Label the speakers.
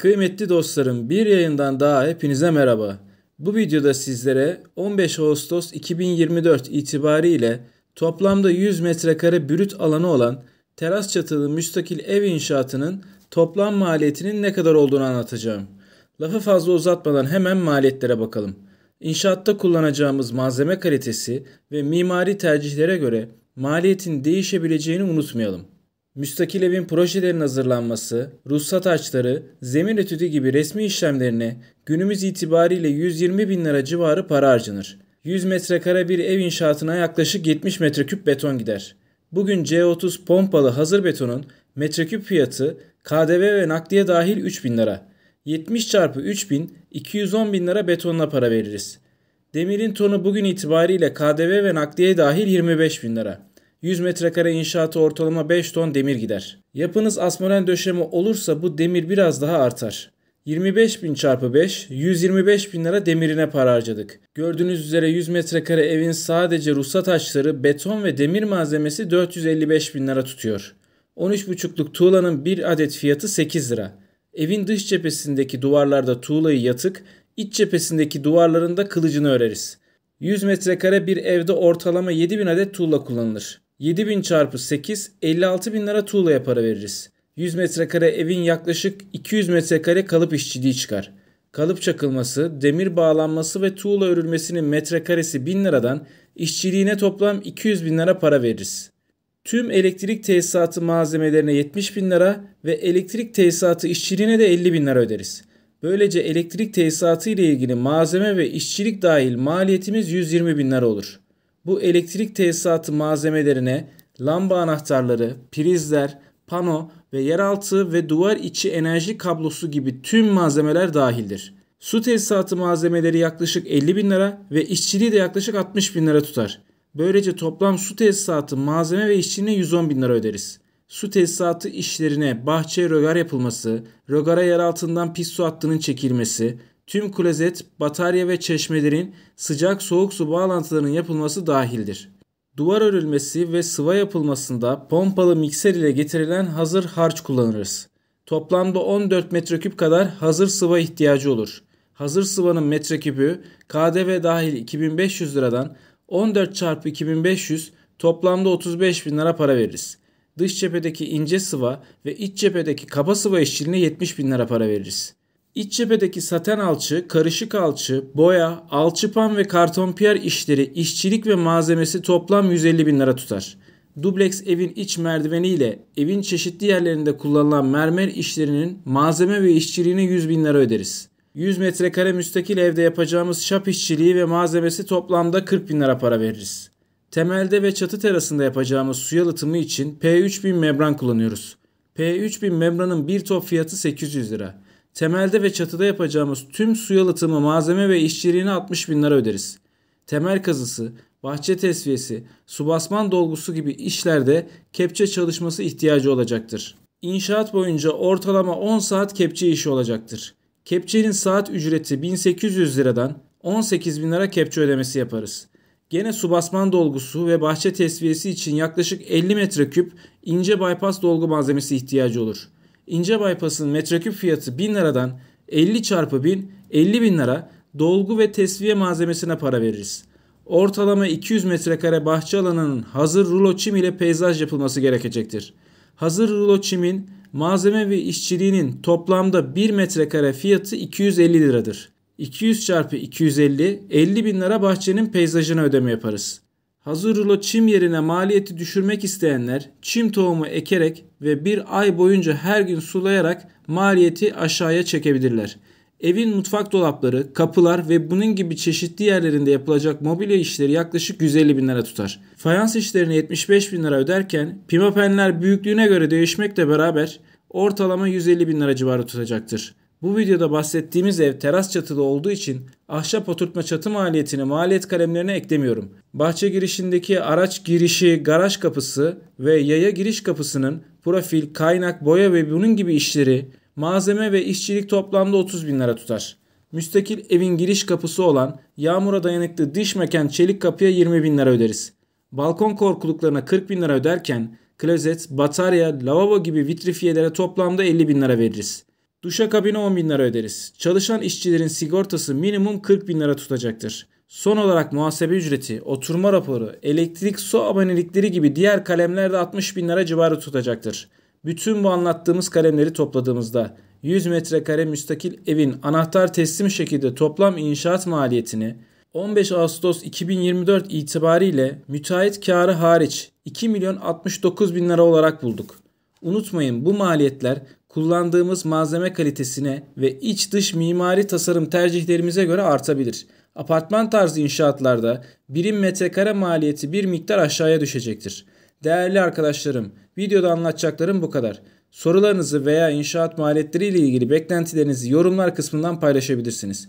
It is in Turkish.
Speaker 1: Kıymetli dostlarım bir yayından daha hepinize merhaba. Bu videoda sizlere 15 Ağustos 2024 itibariyle toplamda 100 metrekare bürüt alanı olan teras çatılı müstakil ev inşaatının toplam maliyetinin ne kadar olduğunu anlatacağım. Lafı fazla uzatmadan hemen maliyetlere bakalım. İnşaatta kullanacağımız malzeme kalitesi ve mimari tercihlere göre maliyetin değişebileceğini unutmayalım müstakil evin projelerin hazırlanması, ruhsat açları, zemin etüdü gibi resmi işlemlerine günümüz itibariyle 120 bin lira civarı para harcanır. 100 metrekare bir ev inşaatına yaklaşık 70 metreküp beton gider. Bugün C30 pompalı hazır betonun metreküp fiyatı KDV ve nakliye dahil 3 bin lira. 70 çarpı 3 bin 210 bin lira betonla para veririz. Demirin tonu bugün itibariyle KDV ve nakliye dahil 25 bin lira. 100 metrekare inşaatı ortalama 5 ton demir gider. Yapınız asmolen döşeme olursa bu demir biraz daha artar. 25 bin çarpı 5, 125 bin lira demirine para harcadık. Gördüğünüz üzere 100 metrekare evin sadece ruhsat açları, beton ve demir malzemesi 455 bin lira tutuyor. 13,5'luk tuğlanın bir adet fiyatı 8 lira. Evin dış cephesindeki duvarlarda tuğlayı yatık, iç cephesindeki duvarlarında kılıcını öreriz. 100 metrekare bir evde ortalama 7000 adet tuğla kullanılır. 7000 çarpı 8 56 bin lira tuğlaya para veririz. 100 metrekare evin yaklaşık 200 metrekare kalıp işçiliği çıkar. Kalıp çakılması, demir bağlanması ve tuğla örülmesinin metrekaresi 1000 liradan işçiliğine toplam 200 bin lira para veririz. Tüm elektrik tesisatı malzemelerine 70 bin lira ve elektrik tesisatı işçiliğine de 50 bin lira öderiz. Böylece elektrik tesisatı ile ilgili malzeme ve işçilik dahil maliyetimiz 120 bin lira olur. Bu elektrik tesisatı malzemelerine lamba anahtarları, prizler, pano ve yeraltı ve duvar içi enerji kablosu gibi tüm malzemeler dahildir. Su tesisatı malzemeleri yaklaşık 50 bin lira ve işçiliği de yaklaşık 60 bin lira tutar. Böylece toplam su tesisatı malzeme ve işçiliğine 110 bin lira öderiz. Su tesisatı işlerine bahçe rögar yapılması, rögara yer altından pis su hattının çekilmesi, tüm klozet, batarya ve çeşmelerin sıcak soğuk su bağlantılarının yapılması dahildir. Duvar örülmesi ve sıva yapılmasında pompalı mikser ile getirilen hazır harç kullanırız. Toplamda 14 metreküp kadar hazır sıva ihtiyacı olur. Hazır sıvanın metreküpü KDV dahil 2500 liradan 14 çarpı 2500 toplamda 35 bin lira para veririz. Dış cephedeki ince sıva ve iç cephedeki kaba sıva işçiliğine 70 bin lira para veririz. İç cephedeki saten alçı, karışık alçı, boya, alçıpan ve kartonpiyer işleri, işçilik ve malzemesi toplam 150 bin lira tutar. Dubleks evin iç merdiveniyle evin çeşitli yerlerinde kullanılan mermer işlerinin malzeme ve işçiliğine 100 bin lira öderiz. 100 metrekare müstakil evde yapacağımız şap işçiliği ve malzemesi toplamda 40 bin lira para veririz. Temelde ve çatı terasında yapacağımız su yalıtımı için P3000 membran kullanıyoruz. P3000 membranın bir top fiyatı 800 lira. Temelde ve çatıda yapacağımız tüm su yalıtımı, malzeme ve işçiliğine 60 bin lira öderiz. Temel kazısı, bahçe tesviyesi, su basman dolgusu gibi işlerde kepçe çalışması ihtiyacı olacaktır. İnşaat boyunca ortalama 10 saat kepçe işi olacaktır. Kepçenin saat ücreti 1800 liradan 18 bin lira kepçe ödemesi yaparız. Gene su basman dolgusu ve bahçe tesviyesi için yaklaşık 50 metreküp ince bypass dolgu malzemesi ihtiyacı olur ince bypass'ın metreküp fiyatı 1000 liradan 50 çarpı 1000 50 bin lira dolgu ve tesviye malzemesine para veririz. Ortalama 200 metrekare bahçe alanının hazır rulo çim ile peyzaj yapılması gerekecektir. Hazır rulo çimin malzeme ve işçiliğinin toplamda 1 metrekare fiyatı 250 liradır. 200 çarpı 250, 50 bin lira bahçenin peyzajına ödeme yaparız. Hazır rulo çim yerine maliyeti düşürmek isteyenler çim tohumu ekerek ve bir ay boyunca her gün sulayarak maliyeti aşağıya çekebilirler. Evin mutfak dolapları, kapılar ve bunun gibi çeşitli yerlerinde yapılacak mobilya işleri yaklaşık 150 bin lira tutar. Fayans işlerini 75 bin lira öderken pimapenler büyüklüğüne göre değişmekle beraber ortalama 150 bin lira civarı tutacaktır. Bu videoda bahsettiğimiz ev teras çatılı olduğu için ahşap oturtma çatı maliyetini maliyet kalemlerine eklemiyorum. Bahçe girişindeki araç girişi, garaj kapısı ve yaya giriş kapısının profil, kaynak, boya ve bunun gibi işleri malzeme ve işçilik toplamda 30 bin lira tutar. Müstakil evin giriş kapısı olan yağmura dayanıklı dış mekan çelik kapıya 20 bin lira öderiz. Balkon korkuluklarına 40 bin lira öderken klozet, batarya, lavabo gibi vitrifiyelere toplamda 50 bin lira veririz. Duşa kabini 10 bin lira öderiz. Çalışan işçilerin sigortası minimum 40 bin lira tutacaktır. Son olarak muhasebe ücreti, oturma raporu, elektrik su abonelikleri gibi diğer kalemler de 60 bin lira civarı tutacaktır. Bütün bu anlattığımız kalemleri topladığımızda 100 metrekare müstakil evin anahtar teslim şekilde toplam inşaat maliyetini 15 Ağustos 2024 itibariyle müteahhit karı hariç 2 milyon 69 bin lira olarak bulduk. Unutmayın bu maliyetler kullandığımız malzeme kalitesine ve iç dış mimari tasarım tercihlerimize göre artabilir. Apartman tarzı inşaatlarda birim metrekare maliyeti bir miktar aşağıya düşecektir. Değerli arkadaşlarım, videoda anlatacaklarım bu kadar. Sorularınızı veya inşaat maliyetleri ile ilgili beklentilerinizi yorumlar kısmından paylaşabilirsiniz.